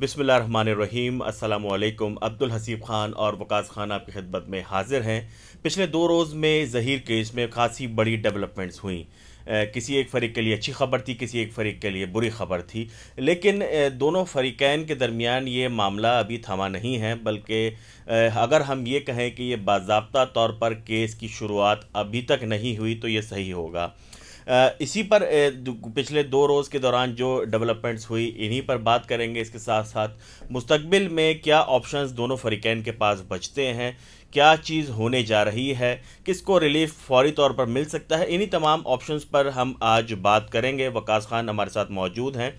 बिसमीम अल्लाम अब्दुल हसीब ख़ान और वकास खान आपकी खिदमत में हाजिर हैं पिछले दो रोज़ में ज़हीर केस में खासी बड़ी डेवलपमेंट्स हुई किसी एक फरीक के लिए अच्छी खबर थी किसी एक फरीक के लिए बुरी खबर थी लेकिन दोनों फरीकैन के दरमियान ये मामला अभी थमा नहीं है बल्कि अगर हम ये कहें कि ये बाबा तौर पर केस की शुरुआत अभी तक नहीं हुई तो ये सही होगा इसी पर पिछले दो रोज़ के दौरान जो डेवलपमेंट्स हुई इन्हीं पर बात करेंगे इसके साथ साथ मुस्तबिल में क्या ऑप्शंस दोनों फरीकैन के पास बचते हैं क्या चीज़ होने जा रही है किसको रिलीफ फौरी तौर पर मिल सकता है इन्हीं तमाम ऑप्शंस पर हम आज बात करेंगे वकास खान हमारे साथ मौजूद हैं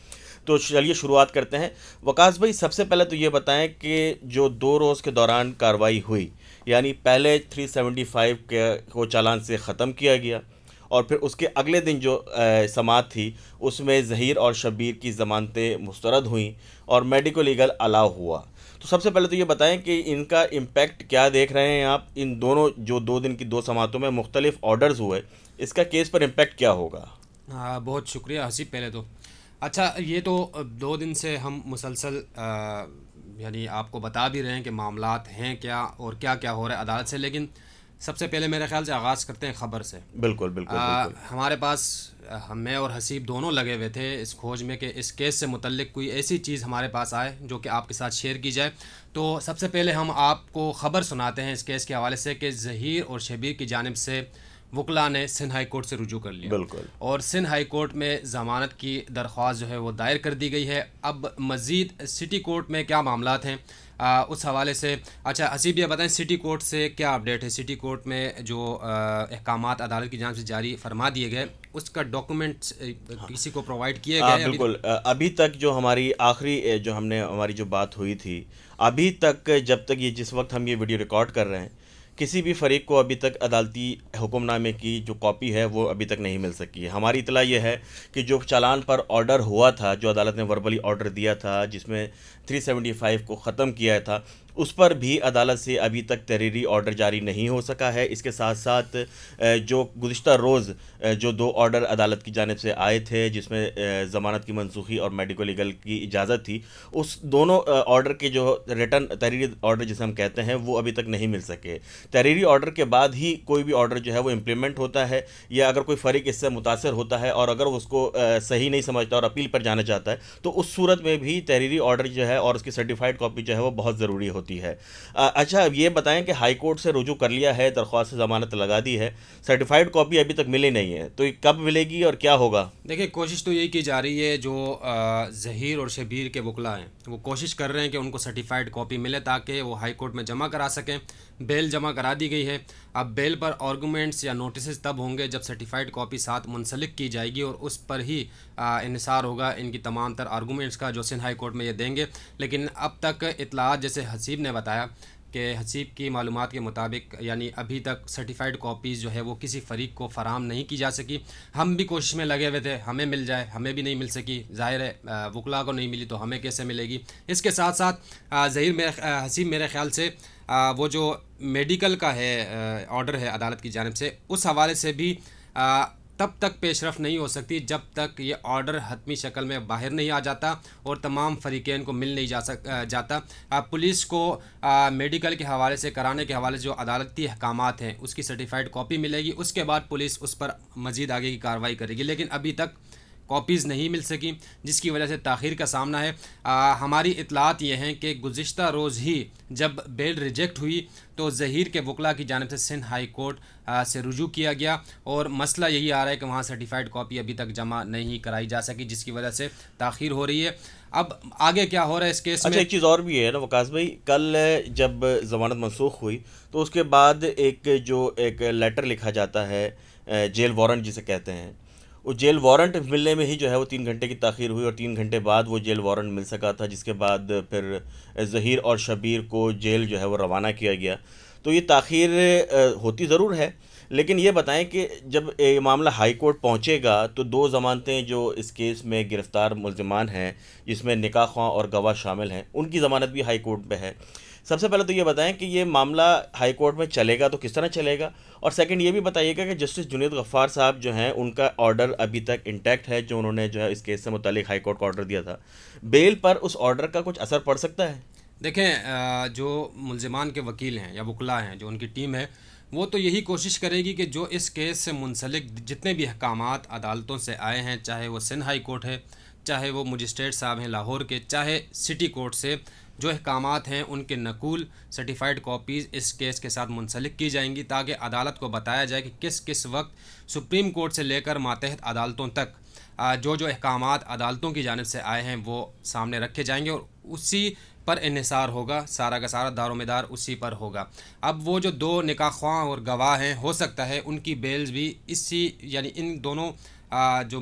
तो चलिए शुरुआत करते हैं वकास भाई सबसे पहले तो ये बताएं कि जो दो रोज़ के दौरान कार्रवाई हुई यानी पहले 375 के को चालान से ख़त्म किया गया और फिर उसके अगले दिन जो समात थी उसमें जहीर और शबीर की ज़मानतें मुस्तरद हुई और मेडिको लीगल अलाव हुआ तो सबसे पहले तो ये बताएं कि इनका इम्पेक्ट क्या देख रहे हैं आप इन दोनों जो दो दिन की दो समातों में मुख्तलिफ ऑर्डर्स हुए इसका केस पर इम्पैक्ट क्या होगा हाँ बहुत शुक्रिया हसीब पहले तो अच्छा ये तो दो दिन से हम मुसलसल यानी आपको बता भी रहे हैं कि मामला हैं क्या और क्या क्या हो रहा है अदालत से लेकिन सबसे पहले मेरे ख्याल से आगाज़ करते हैं ख़बर से बिल्कुल बिल्कुल, आ, बिल्कुल हमारे पास मैं और हसीब दोनों लगे हुए थे इस खोज में कि इस केस से मुतलक कोई ऐसी चीज़ हमारे पास आए जो कि आपके साथ शेयर की जाए तो सबसे पहले हम आपको ख़बर सुनाते हैं इस केस के हवाले से कि जहीर और शबीर की जानब से वकला ने सिंध हाई कोर्ट से रुजू कर लिया बिल्कुल और सिंध हाई कोर्ट में ज़मानत की दरख्वास्त जो है वो दायर कर दी गई है अब मज़ीद सिटी कोर्ट में क्या मामला हैं आ, उस हवाले से अच्छा हसीब यह बताएं सिटी कोर्ट से क्या अपडेट है सिटी कोर्ट में जो अहकाम अदालत की जान से जारी फरमा दिए गए उसका डॉक्यूमेंट किसी को प्रोवाइड किए गए हाँ, बिल्कुल अभी तक जो हमारी आखिरी जो हमने हमारी जो बात हुई थी अभी तक जब तक ये जिस वक्त हम ये वीडियो रिकॉर्ड कर रहे हैं किसी भी फरीक को अभी तक अदालती हुक्मनामे की जो कॉपी है वो अभी तक नहीं मिल सकी है हमारी इतला यह है कि जो चालान पर ऑर्डर हुआ था जो अदालत ने वर्बली ऑर्डर दिया था जिसमें 375 को ख़त्म किया था उस पर भी अदालत से अभी तक तहरीरी ऑर्डर जारी नहीं हो सका है इसके साथ साथ जो गुज्त रोज़ जो दो ऑर्डर अदालत की जानब से आए थे जिसमें ज़मानत की मनसूखी और मेडिको लीगल की इजाज़त थी उस दोनों ऑर्डर के जो रिटर्न तहरीरी ऑर्डर जिसे हम कहते हैं वो अभी तक नहीं मिल सके तहरीरी ऑर्डर के बाद ही कोई भी ऑर्डर जो है वो इम्प्लीमेंट होता है या अगर कोई फ़र्क इससे मुतासर होता है और अगर उसको सही नहीं समझता और अपील पर जाना चाहता है तो उस सूरत में भी तहरीरी ऑर्डर जो है और उसकी सर्टिफाइड कापी जो है वो बहुत ज़रूरी होती है होती है आ, अच्छा ये बताएं कि हाई कोर्ट से रुजू कर लिया है दरख्वास्त ज़मानत लगा दी है सर्टिफाइड कॉपी अभी तक मिली नहीं है तो कब मिलेगी और क्या होगा देखिए कोशिश तो यही की जा रही है जो जहीर और शबीर के वकला हैं वो कोशिश कर रहे हैं कि उनको सर्टिफाइड कॉपी मिले ताकि वो हाई कोर्ट में जमा करा सकें बेल जमा करा दी गई है अब बेल पर आर्गूमेंट्स या नोटिस तब होंगे जब सर्टिफाइड कॉपी साथ मुंसलिक की जाएगी और उस पर ही इसार होगा इनकी तमाम तर आर्गूमेंट्स का जो सिंध हाई कोर्ट में ये देंगे लेकिन अब तक इतलात जैसे हसी हसीब ने बताया कि हसीब की मालूम के मुताबिक यानी अभी तक सर्टिफाइड कॉपीज़ जो है वो किसी फरीक को फ़राम नहीं की जा सकी हम भी कोशिश में लगे हुए थे हमें मिल जाए हमें भी नहीं मिल सकी ज़ाहिर है वकला को नहीं मिली तो हमें कैसे मिलेगी इसके साथ साथ जहिर मेरे हसीब मेरे ख्याल से वो जो मेडिकल का है ऑर्डर है अदालत की जानब से उस हवाले से भी तब तक पेशरफ नहीं हो सकती जब तक ये ऑर्डर हतमी शक्ल में बाहर नहीं आ जाता और तमाम फरीकैन को मिल नहीं जा सक जाता पुलिस को आ, मेडिकल के हवाले से कराने के हवाले जो अदालती अहकाम हैं उसकी सर्टिफाइड कॉपी मिलेगी उसके बाद पुलिस उस पर मज़ीद आगे की कार्रवाई करेगी लेकिन अभी तक कॉपीज़ नहीं मिल सकी जिसकी वजह से तखिर का सामना है आ, हमारी इतलात ये हैं कि गुज्त रोज़ ही जब बेल रिजेक्ट हुई तो जहीर के वकला की जानब से सिंध हाई कोर्ट आ, से रुजू किया गया और मसला यही आ रहा है कि वहाँ सर्टिफाइड कॉपी अभी तक जमा नहीं कराई जा सकी जिसकी वजह से तखिर हो रही है अब आगे क्या हो रहा है इस केस अच्छा में एक चीज़ और भी है ना वकास भाई कल जब जमानत मनसूख हुई तो उसके बाद एक जो एक लेटर लिखा जाता है जेल वारंट जिसे कहते हैं वो जेल वारंट मिलने में ही जो है वो तीन घंटे की तखिर हुई और तीन घंटे बाद वो जेल वारंट मिल सका था जिसके बाद फिर जहीर और शबीर को जेल जो है वो रवाना किया गया तो ये तखिर होती ज़रूर है लेकिन ये बताएं कि जब ये मामला हाई कोर्ट पहुँचेगा तो दो ज़मानतें जो इस केस में गिरफ़्तार मुलजमान हैं जिसमें निका और गवाह शामिल हैं उनकी ज़मानत भी हाई कोर्ट में है सबसे पहले तो ये बताएं कि ये मामला हाई कोर्ट में चलेगा तो किस तरह चलेगा और सेकंड ये भी बताइएगा कि जस्टिस जुनेद गफ्फार साहब जो हैं उनका ऑर्डर अभी तक इंटैक्ट है जो उन्होंने जो है इस केस से मुतलिक हाई कोर्ट का ऑर्डर दिया था बेल पर उस ऑर्डर का कुछ असर पड़ सकता है देखें जो मुलजमान के वकील हैं या वकला हैं जो उनकी टीम है वो तो यही कोशिश करेगी कि जो इस केस से मुंसलिक जितने भी अहकाम अदालतों से आए हैं चाहे वो सिंध हाई कोर्ट है चाहे वो मजिस्ट्रेट साहब हैं लाहौर के चाहे सिटी कोर्ट से जो अहकाम हैं उनके नकूल सर्टिफाइड कॉपीज़ इस केस के साथ मुंसलिक की जाएंगी ताकि अदालत को बताया जाए कि किस किस वक्त सुप्रीम कोर्ट से लेकर मातहत अदालतों तक जो जो अहकाम अदालतों की जानब से आए हैं वो सामने रखे जाएंगे और उसी पर इसार होगा सारा का सारा दारोमदार उसी पर होगा अब वो जो दो निकाह और गवाह हैं हो सकता है उनकी बेल्स भी इसी यानी इन दोनों जो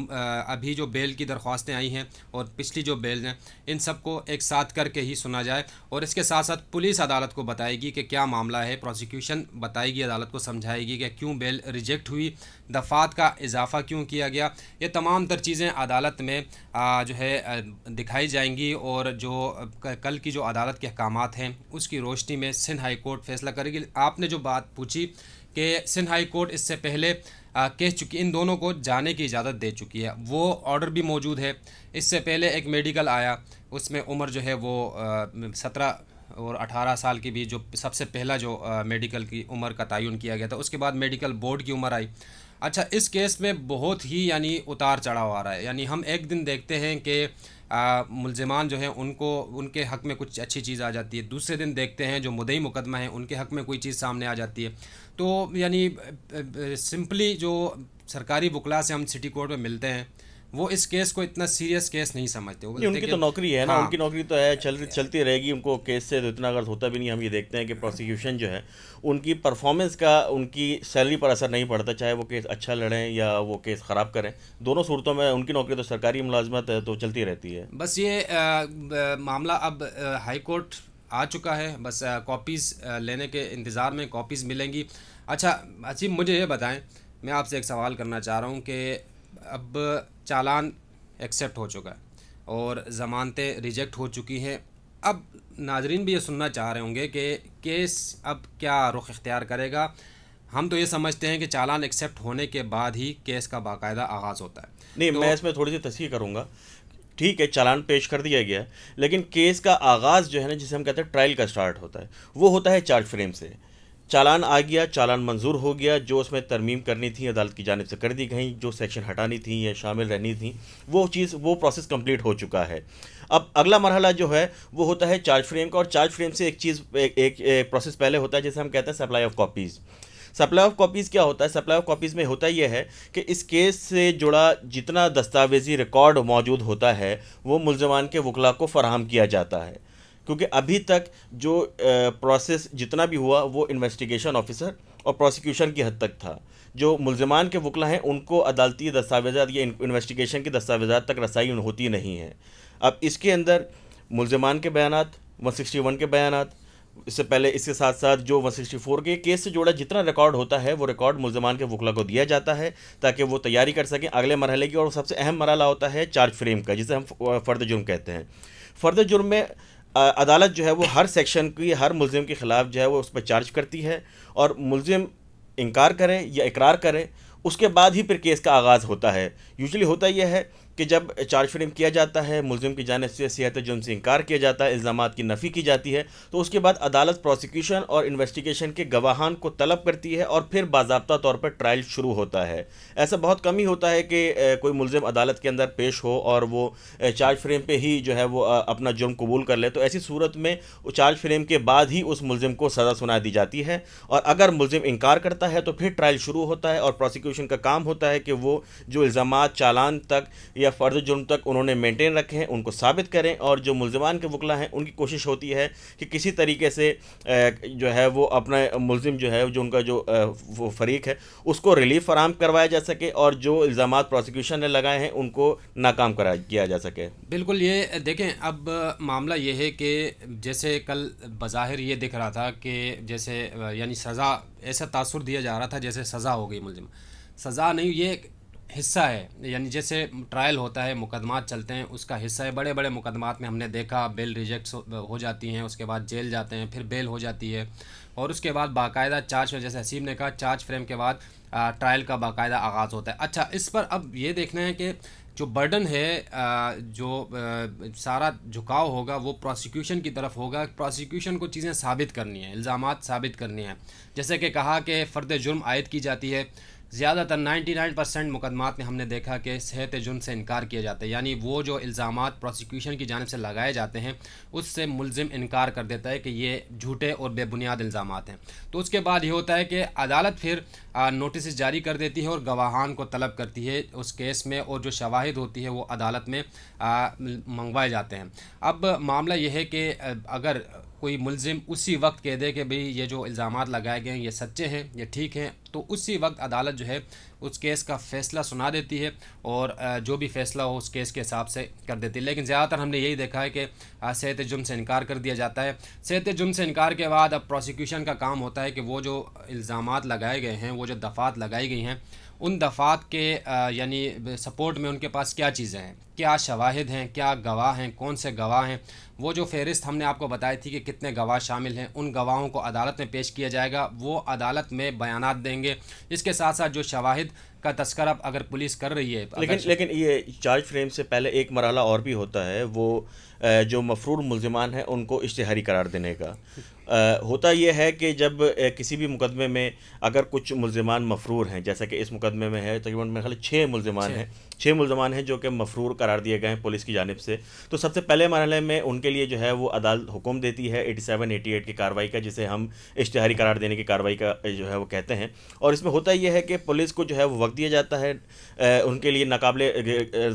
अभी जो बेल की दरख्वास्तें आई हैं और पिछली जो बेल हैं इन सबको एक साथ करके ही सुना जाए और इसके साथ साथ पुलिस अदालत को बताएगी कि क्या मामला है प्रोसिक्यूशन बताएगी अदालत को समझाएगी कि क्यों बेल रिजेक्ट हुई दफ़ात का इजाफा क्यों किया गया ये तमाम तर चीज़ें अदालत में जो है दिखाई जाएंगी और जो कल की जो अदालत के अहकाम हैं उसकी रोशनी में सिंध हाई कोर्ट फैसला करेगी आपने जो बात पूछी कि सिंध हाई कोर्ट इससे पहले कह चुकी इन दोनों को जाने की इजाज़त दे चुकी है वो ऑर्डर भी मौजूद है इससे पहले एक मेडिकल आया उसमें उम्र जो है वो सत्रह और 18 साल की भी जो सबसे पहला जो आ, मेडिकल की उम्र का तयन किया गया था उसके बाद मेडिकल बोर्ड की उम्र आई अच्छा इस केस में बहुत ही यानी उतार चढ़ाव आ रहा है यानी हम एक दिन देखते हैं कि मुलजमान जो है उनको उनके हक़ में कुछ अच्छी चीज़ आ जाती है दूसरे दिन देखते हैं जो मुदई मुकदमा है उनके हक़ में कोई चीज़ सामने आ जाती है तो यानी सिंपली जो सरकारी बुकला से हम सिटी कोर्ट में मिलते हैं वो इस केस को इतना सीरियस केस नहीं समझते वो उनकी तो नौकरी है ना हाँ। उनकी नौकरी तो है चल चलती रहेगी उनको केस से तो इतना अगर होता भी नहीं हम ये देखते हैं कि प्रोसिक्यूशन जो है उनकी परफॉर्मेंस का उनकी सैलरी पर असर नहीं पड़ता चाहे वो केस अच्छा लड़ें या वो केस ख़राब करें दोनों सूरतों में उनकी नौकरी तो सरकारी मुलाजमत है तो चलती रहती है बस ये आ, आ, मामला अब हाईकोर्ट आ चुका है बस कॉपीज़ लेने के इंतज़ार में कॉपीज़ मिलेंगी अच्छा अच्छी मुझे ये बताएं मैं आपसे एक सवाल करना चाह रहा हूँ कि अब चालान एक्सेप्ट हो चुका है और ज़मानतें रिजेक्ट हो चुकी हैं अब नाजरीन भी ये सुनना चाह रहे होंगे कि केस अब क्या रुख इख्तियार करेगा हम तो ये समझते हैं कि चालान एक्सेप्ट होने के बाद ही केस का बाकायदा आगाज़ होता है नहीं तो, मैं इसमें थोड़ी सी तस्वीर करूँगा ठीक है चालान पेश कर दिया गया लेकिन केस का आगाज़ जो है ना जिसे हम कहते हैं ट्रायल का स्टार्ट होता है वो होता है चार्ज फ्रेम से चालान आ गया चालान मंजूर हो गया जो उसमें तरमीम करनी थी अदालत की जानब से कर दी गई जो सेक्शन हटानी थी या शामिल रहनी थी वो चीज़ वो प्रोसेस कंप्लीट हो चुका है अब अगला मरहला जो है वो होता है चार्ज फ्रेम का और चार्ज फ्रेम से एक चीज़ एक, एक, एक प्रोसेस पहले होता है जैसे हम कहते हैं supply of copies supply of copies क्या होता है सप्लाई ऑफ कॉपीज़ में होता यह है कि इस केस से जुड़ा जितना दस्तावेजी रिकॉर्ड मौजूद होता है वो मुलजमान के वकला को फराहम किया जाता है क्योंकि अभी तक जो प्रोसेस जितना भी हुआ वो इन्वेस्टिगेशन ऑफिसर और प्रोसिक्यूशन की हद तक था जो मुलजमान के वकला हैं उनको अदालती दस्तावेजा या इन्वेस्टिगेशन के दस्तावेजा तक रसाई होती नहीं है अब इसके अंदर मुलजमान के बयान वन सिक्सटी वन के बयान इससे पहले इसके साथ साथ जो 164 के केस से जुड़ा जितना रिकॉर्ड होता है वो रिकॉर्ड मुलजमान के वकला को दिया जाता है ताकि वो तैयारी कर सकें अगले मरहले की और सबसे अहम मरहला होता है चार्ज फ्रेम का जिसे हम फ़र्द जुर्म कहते हैं फ़र्द जुर्म में अदालत जो है वो हर सेक्शन की हर मुलजिम के ख़िलाफ़ जो है वो उस पर चार्ज करती है और मुलजिम इनकार करें या इकरार करें उसके बाद ही फिर केस का आगाज़ होता है यूजली होता यह है कि जब चार्ज फ्रेम किया जाता है मुलजिम की जानब से सेहत जुर्म से इनकार किया जाता है इल्ज़ाम की नफ़ी की जाती है तो उसके बाद अदालत प्रोसिक्यूशन और इन्वेस्टिगेशन के गवाहान को तलब करती है और फिर बाबा तौर पर ट्रायल शुरू होता है ऐसा बहुत कम ही होता है कि कोई मुलजिम अदालत के अंदर पेश हो और वो चार्ज फ्रेम पर ही जो है वो अपना जुर्म कबूल कर ले तो ऐसी सूरत में चार्ज फ्रेम के बाद ही उस मुलजिम को सज़ा सुना दी जाती है और अगर मुलजिम इनकार करता है तो फिर ट्रायल शुरू होता है और प्रोसिक्यूशन का काम होता है कि वो जो इल्ज़ाम चालान तक या फ़र्ज जुर्म तक उन्होंने मेंटेन रखे हैं उनको साबित करें और जो मुलजमान के वकला हैं उनकी कोशिश होती है कि किसी तरीके से जो है वो अपना मुलिम जो है जो उनका जो वो फरीक है उसको रिलीफ फराम करवाया जा सके और जो इल्ज़ाम प्रोसिक्यूशन ने लगाए हैं उनको नाकाम करा किया जा सके बिल्कुल ये देखें अब मामला ये है कि जैसे कल बज़ाहिर ये दिख रहा था कि जैसे यानी सज़ा ऐसा तासर दिया जा रहा था जैसे सज़ा हो गई मुलिम सज़ा नहीं ये हिस्सा है यानी जैसे ट्रायल होता है मुकदमात चलते हैं उसका हिस्सा है बड़े बड़े मुकदमात में हमने देखा बेल रिजेक्ट हो जाती हैं उसके बाद जेल जाते हैं फिर बेल हो जाती है और उसके बाद बाकायदा चार्ज जैसे हसीम ने कहा चार्ज फ्रेम के बाद ट्रायल का बाकायदा आगाज़ होता है अच्छा इस पर अब ये देखना है कि जो बर्डन है जो सारा झुकाव होगा वो प्रोसिक्यूशन की तरफ होगा प्रोसिक्यूशन को चीज़ें साबित करनी है इल्ज़ाम साबित करनी है जैसे कि कहा कि फ़र्द जुर्म आयद की जाती है ज़्यादातर 99 परसेंट मुकदमात में हमने देखा कि सेहत जुर्म से इनकार किया जाता है यानी वो जो इल्ज़ाम प्रोसिक्यूशन की जानब से लगाए जाते हैं उससे मुलम इनकार कर देता है कि ये झूठे और बेबुनियाद इल्ज़ाम हैं तो उसके बाद ये होता है कि अदालत फिर नोटिस जारी कर देती है और गवाहान को तलब करती है उस केस में और जो शवाहद होती है वो अदालत में मंगवाए जाते हैं अब मामला यह है कि अगर कोई मुलजिम उसी वक्त कह दे कि भाई ये जो इल्ज़ाम लगाए गए हैं ये सच्चे हैं ये ठीक हैं तो उसी वक्त अदालत जो है उस केस का फ़ैसला सुना देती है और जो भी फ़ैसला हो उस केस के हिसाब से कर देती है लेकिन ज़्यादातर हमने यही देखा है कि सेहत जुर्म से इनकार कर दिया जाता है सेहत जुर्म से इनकार के बाद अब प्रोसिक्यूशन का काम होता है कि वो जो इल्ज़ाम लगाए गए हैं वो जो दफ़ात लगाई गई हैं उन दफ़ात के यानी सपोर्ट में उनके पास क्या चीज़ें हैं क्या शवाहद हैं क्या गवाह हैं कौन से गवाह हैं वो जो फहरिस्त हमने आपको बताई थी कि कितने गवाह शामिल हैं उन गवाहों को अदालत में पेश किया जाएगा वो अदालत में बयान देंगे इसके साथ साथ जो शवाहद का तस्करा अगर पुलिस कर रही है लेकिन लेकिन ये चार्ज फ्रेम से पहले एक मरला और भी होता है वो जो मफरूर मुलजमान हैं उनको इश्तहारी करार देने का होता यह है कि जब किसी भी मुकदमे में अगर कुछ मुलजमान मफरूर हैं जैसा कि इस मुकदमे में है तकरीबन मेरे ख्याल छः मुलजमान हैं छः मुलजमान हैं जो कि मफरूर करार दिए गए हैं पुलिस की जानब से तो सबसे पहले मरल में उनके लिए जो है वो अदालत हुक्म देती है एटी सेवन एटी एट की कार्रवाई का जिसे हम इश्तहारी करार देने की कार्रवाई का जो है वो कहते हैं और इसमें होता यह है कि पुलिस को जो है वो वक्त दिया जाता है उनके लिए नाकबले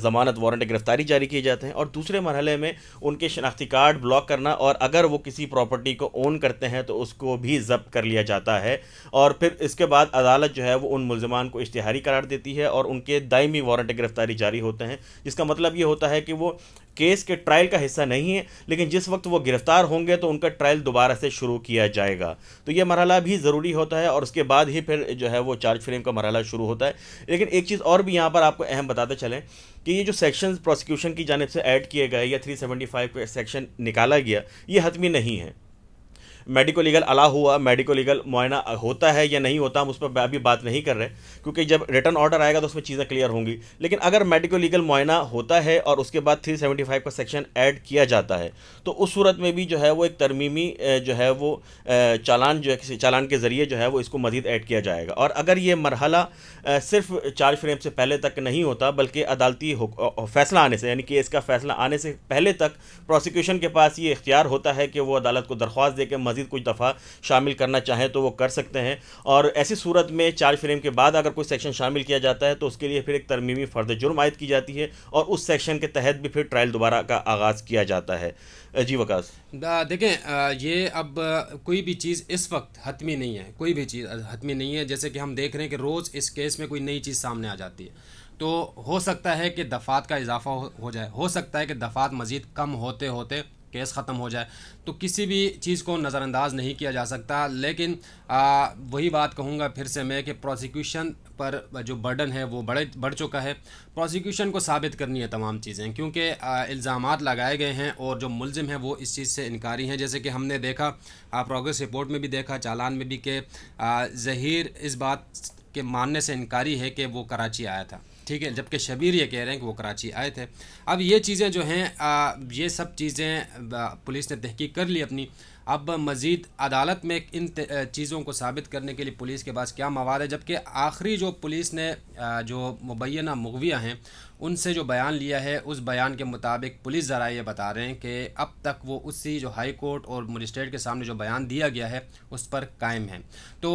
ज़मानत वारंट गिरफ्तारी जारी किए जाते हैं और दूसरे मरहले में उनके शनाख्ती कार्ड ब्लॉक करना और अगर वो किसी प्रॉपर्टी को ओन करते हैं तो उसको भी जब्त कर लिया जाता है और फिर इसके बाद अदालत जो है वो उन मुलजमान को इश्तहारी करार देती है और उनके दायमी वारंट गिरफ्तार गिरफ्तारी जारी होते हैं जिसका मतलब ये होता है कि वो केस के ट्रायल का हिस्सा नहीं है लेकिन जिस वक्त वो गिरफ्तार होंगे तो उनका ट्रायल दोबारा से शुरू किया जाएगा तो ये मरहला भी ज़रूरी होता है और उसके बाद ही फिर जो है वो चार्ज फ्रेम का मरहला शुरू होता है लेकिन एक चीज़ और भी यहाँ पर आपको अहम बताते चलें कि ये जो सेक्शन प्रोसिक्यूशन की जानब से ऐड किए गए या थ्री सेवेंटी सेक्शन निकाला गया ये हतमी नहीं है मेडिको लीगल अला हुआ मेडिको लीगल मुआयना होता है या नहीं होता हम उस पर अभी बात नहीं कर रहे क्योंकि जब रिटर्न ऑर्डर आएगा तो उसमें चीज़ें क्लियर होंगी लेकिन अगर मेडिको लीगल मुआयना होता है और उसके बाद थ्री सेवेंटी फाइव का सेक्शन ऐड किया जाता है तो उस सूरत में भी जो है वो एक तरमीमी जो है वो चालान जो है किसी चालान के ज़रिए जो है वो इसको मजीद ऐड किया जाएगा और अगर ये मरहला सिर्फ चार्ज फ्रेम से पहले तक नहीं होता बल्कि अदालती फैसला आने से यानी कि इसका फैसला आने से पहले तक प्रोसिक्यूशन के पास ये इख्तियार होता है कि वो अदालत को दरख्वास्त देकर के मजीद कुछ दफ़ा शामिल करना चाहें तो वो कर सकते हैं और ऐसी सूरत में चार्ज फ्रेम के बाद अगर कोई सेक्शन शामिल किया जाता है तो उसके लिए फिर एक तरमीमी फ़र्द जुर्म आयद की जाती है और उस सेक्शन के तहत भी फिर ट्रायल दोबारा का आगाज़ किया जाता है जी वकास देखें ये अब कोई भी चीज़ इस वक्त हतमी नहीं है कोई भी चीज़ हतमी नहीं है जैसे कि हम देख रहे हैं कि रोज़ इस केस में कोई नई चीज़ सामने आ जाती है तो हो सकता है कि दफ़ात का इजाफा हो जाए हो सकता है कि दफ़ात मज़ीद कम होते होते केस ख़त्म हो जाए तो किसी भी चीज़ को नज़रअंदाज नहीं किया जा सकता लेकिन आ, वही बात कहूँगा फिर से मैं कि प्रोसिक्यूशन पर जो बर्डन है वो बढ़ बढ़ चुका है प्रोसिक्यूशन को साबित करनी है तमाम चीज़ें क्योंकि इल्ज़ाम लगाए गए हैं और जो मुलजिम हैं वो इस चीज़ से इनकारी हैं जैसे कि हमने देखा प्रोग्रेस रिपोर्ट में भी देखा चालान में भी कि जहीर इस बात के मानने से इनकारी है कि वो कराची आया था ठीक है जबकि शबीर ये कह रहे हैं कि वो कराची आए थे अब ये चीज़ें जो हैं ये सब चीज़ें पुलिस ने तहकीक कर ली अपनी अब मज़ीद अदालत में इन चीज़ों को साबित करने के लिए पुलिस के पास क्या मवाद है जबकि आखिरी जो पुलिस ने जो मुबैना मगविया हैं उनसे जो बयान लिया है उस बयान के मुताबिक पुलिस ज़रा ये बता रहे हैं कि अब तक वो उसी जो हाई कोर्ट और मजिस्ट्रेट के सामने जो बयान दिया गया है उस पर कायम है तो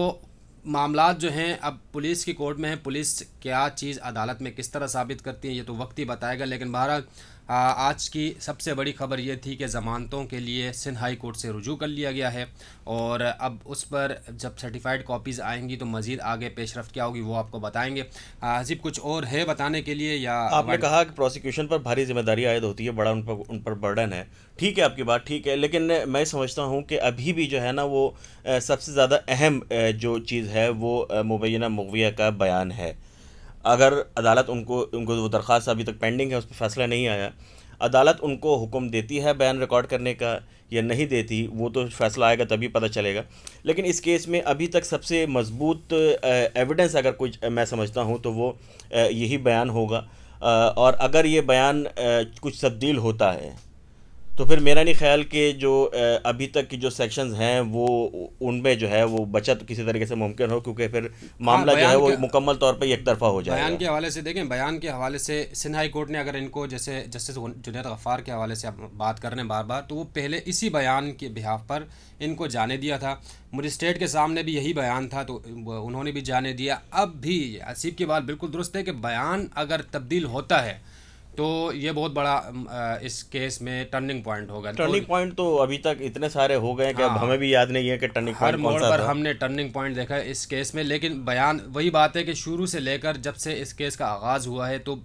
मामला जो हैं अब पुलिस की कोर्ट में है पुलिस क्या चीज़ अदालत में किस तरह साबित करती है ये तो वक्त ही बताएगा लेकिन बहरहाल आज की सबसे बड़ी खबर ये थी कि ज़मानतों के लिए सिंध हाई कोर्ट से रुजू कर लिया गया है और अब उस पर जब सर्टिफाइड कॉपीज़ आएंगी तो मज़ीद आगे पेशरफ क्या होगी वो आपको बताएंगे हजीब कुछ और है बताने के लिए या आपने कहा कि प्रोसिक्यूशन पर भारी जिम्मेदारी आयद होती है बड़ा उन पर उन पर बर्डन है ठीक है आपकी बात ठीक है लेकिन मैं समझता हूँ कि अभी भी जो है ना वो सबसे ज़्यादा अहम जो चीज़ है वो मुबैना मुविया का बयान है अगर अदालत उनको उनको वो दरख्वास्त अभी तक पेंडिंग है उस पर फैसला नहीं आया अदालत उनको हुक्म देती है बयान रिकॉर्ड करने का या नहीं देती वो तो फैसला आएगा तभी पता चलेगा लेकिन इस केस में अभी तक सबसे मजबूत एविडेंस अगर कुछ मैं समझता हूँ तो वो यही बयान होगा और अगर ये बयान कुछ तब्दील होता है तो फिर मेरा नहीं ख्याल कि जो अभी तक की जो सेक्शंस हैं वो उनमें जो है वो बचत किसी तरीके से मुमकिन हो क्योंकि फिर मामला हाँ, जो है वो मुकम्मल तौर पर एक तरफा हो जाए बयान के हवाले से देखें बयान के हवाले से सिंध हाई कोर्ट ने अगर इनको जैसे जस्टिस जुनेद गफ़ार के हवाले से आप बात कर रहे हैं बार बार तो वो पहले इसी बयान के बिहाफ पर इनको जाने दिया था मजिस्ट्रेट के सामने भी यही बयान था तो उन्होंने भी जाने दिया अब भी असीब की बात बिल्कुल दुरुस्त है कि बयान अगर तब्दील होता है तो ये बहुत बड़ा इस केस में टर्निंग पॉइंट होगा टर्निंग तो पॉइंट तो अभी तक इतने सारे हो गए कि हाँ। हमें भी याद नहीं है कि टर्निंग हर मोड़ पर हमने टर्निंग पॉइंट देखा है इस केस में लेकिन बयान वही बात है कि शुरू से लेकर जब से इस केस का आगाज़ हुआ है तो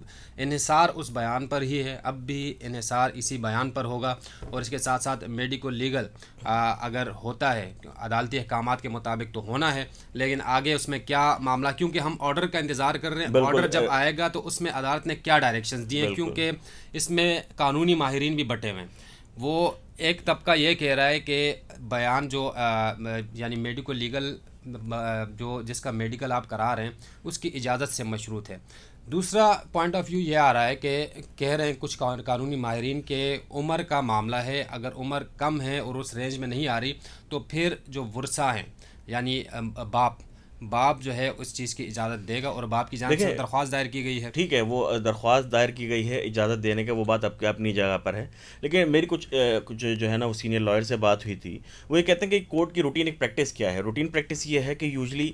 इसार उस बयान पर ही है अब भी इहिसार इसी बयान पर होगा और इसके साथ साथ मेडिको लीगल अगर होता है अदालती अहकाम के मुताबिक तो होना है लेकिन आगे उसमें क्या मामला क्योंकि हम ऑर्डर का इंतज़ार कर रहे हैं ऑर्डर जब आएगा तो उसमें अदालत ने क्या डायरेक्शन दिए क्यों क्योंकि इसमें कानूनी माहरीन भी बटे हुए हैं वो एक तबका ये कह रहा है कि बयान जो यानी मेडिको लीगल जो जिसका मेडिकल आप करा रहे हैं उसकी इजाज़त से मशरूत है दूसरा पॉइंट ऑफ व्यू ये आ रहा है कि कह रहे हैं कुछ कानूनी माहरीन के उम्र का मामला है अगर उम्र कम है और उस रेंज में नहीं आ रही तो फिर जो वर्षा हैं यानी बाप बाप जो है उस चीज़ की इजाज़त देगा और बाप की जानब से दरख्वास्त दायर की गई है ठीक है वो दरख्वास्त दायर की गई है इजाज़त देने का वो बात आपके अपनी जगह पर है लेकिन मेरी कुछ ए, कुछ जो है ना वो सीनियर लॉयर से बात हुई थी वो ये कहते हैं कि कोर्ट की रूटीन एक प्रैक्टिस क्या है रूटीन प्रैक्टिस ये है कि यूजली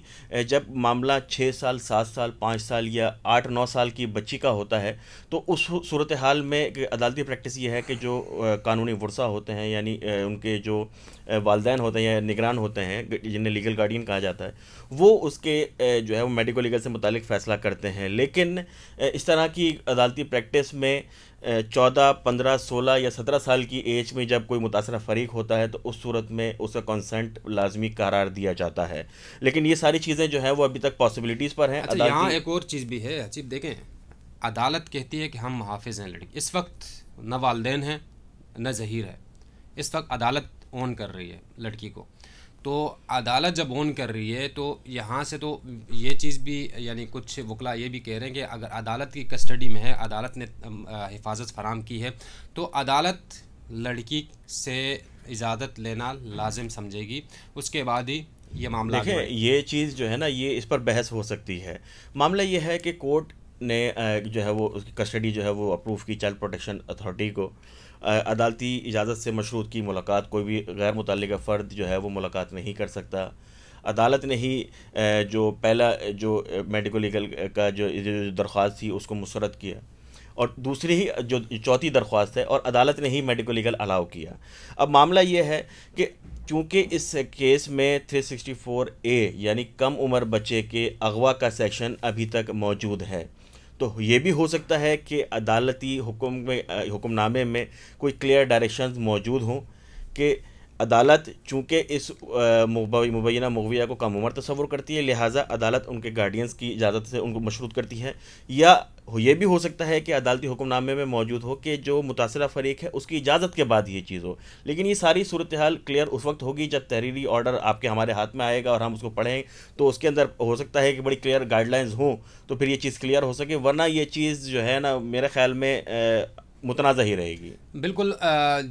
जब मामला छः साल सात साल पाँच साल या आठ नौ साल की बच्ची का होता है तो उस सूरत हाल में अदालती प्रैक्टिस ये है कि जो कानूनी वर्षा होते हैं यानी उनके जो वालदेन होते हैं निगरान होते हैं जिन्हें लीगल गार्डियन कहा जाता है वो उसके जो है वो मेडिको लीगल से मुतलिक फ़ैसला करते हैं लेकिन इस तरह की अदालती प्रैक्टिस में चौदह पंद्रह सोलह या सत्रह साल की एज में जब कोई मुतासर फरीक होता है तो उस सूरत में उसका कंसेंट लाजमी करार दिया जाता है लेकिन ये सारी चीज़ें जो हैं वो अभी तक पॉसिबिलिटीज़ पर हैं अच्छा, यहाँ एक और चीज़ भी है अजीब देखें अदालत कहती है कि हम मुहाफ़ हैं लड़की इस वक्त न वालदेन हैं न जहीर है इस वक्त अदालत ऑन कर रही है लड़की को तो अदालत जब ऑन कर रही है तो यहाँ से तो ये चीज़ भी यानी कुछ वकला ये भी कह रहे हैं कि अगर अदालत की कस्टडी में है अदालत ने हिफाजत फराम की है तो अदालत लड़की से इजाज़त लेना लाजिम समझेगी उसके बाद ही ये मामला देखें ये चीज़ जो है ना ये इस पर बहस हो सकती है मामला ये है कि कोर्ट ने जो है वो उसकी कस्टडी जो है वो अप्रूव की चाइल्ड प्रोटेक्शन अथॉरिटी को अदालती इजाज़त से मशरूत की मुलाकात कोई भी गैर मुतल फ़र्द जो है वो मुलाकात नहीं कर सकता अदालत ने ही जो पहला जो मेडिको लीगल का जो, दरख्वास दरख्वास्त थी उसको मुसरत किया और दूसरी ही जो चौथी दरख्वास्त है और अदालत ने ही मेडिको लीगल अलाउ किया अब मामला ये है कि चूँकि इस केस में 364 ए यानी कम उम्र बच्चे के अगवा का सेक्शन अभी तक मौजूद है तो ये भी हो सकता है कि अदालती हुक्म में हुक्मनामे में कोई क्लियर डायरेक्शंस मौजूद हों कि अदालत चूँकि इस मुबैना मगविया को कम उम्र तस्वुर करती है लिहाजा अदालत उनके गार्डियंस की इजाज़त से उनको मशरूत करती है या ये भी हो सकता है कि अदालती हुक्मनामे में मौजूद हो कि जो मुतासर फरीक है उसकी इजाज़त के बाद ये चीज़ हो लेकिन ये सारी सूरत हाल क्लियर उस वक्त होगी जब तहरीरी ऑर्डर आपके हमारे हाथ में आएगा और हम उसको पढ़ें तो उसके अंदर हो सकता है कि बड़ी क्लियर गाइडलाइंस हों तो फिर ये चीज़ क्लियर हो सके वरना ये चीज़ जो है ना मेरे ख्याल में मुतनाज़ ही रहेगी बिल्कुल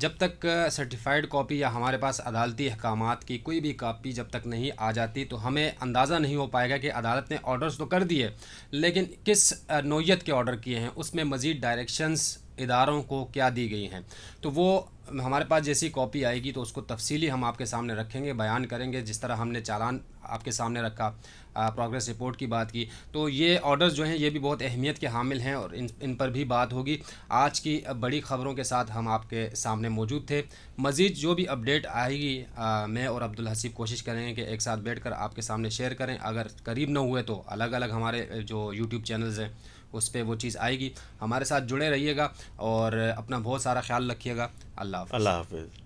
जब तक सर्टिफाइड कॉपी या हमारे पास अदालती अहकाम की कोई भी कापी जब तक नहीं आ जाती तो हमें अंदाज़ा नहीं हो पाएगा कि अदालत ने ऑर्डर्स तो कर दिए लेकिन किस नोयत के ऑर्डर किए हैं उसमें मज़ीद डायरेक्शंस इदारों को क्या दी गई हैं तो वो हमारे पास जैसी कॉपी आएगी तो उसको तफसीली हम आपके सामने रखेंगे बयान करेंगे जिस तरह हमने चालान आपके सामने रखा प्रोग्रेस रिपोर्ट की बात की तो ये ऑर्डर्स जो हैं ये भी बहुत अहमियत के हामिल हैं और इन इन पर भी बात होगी आज की बड़ी ख़बरों के साथ हम आपके सामने मौजूद थे मज़ीद जो भी अपडेट आएगी आ, मैं और अब्दुल हसीब कोशिश करेंगे कि एक साथ बैठ कर आपके सामने शेयर करें अगर करीब न हुए तो अलग अलग हमारे जो यूट्यूब चैनल्स हैं उस पर वो चीज़ आएगी हमारे साथ जुड़े रहिएगा और अपना बहुत सारा ख्याल रखिएगा अल्लाह अल्लाह हाफिज़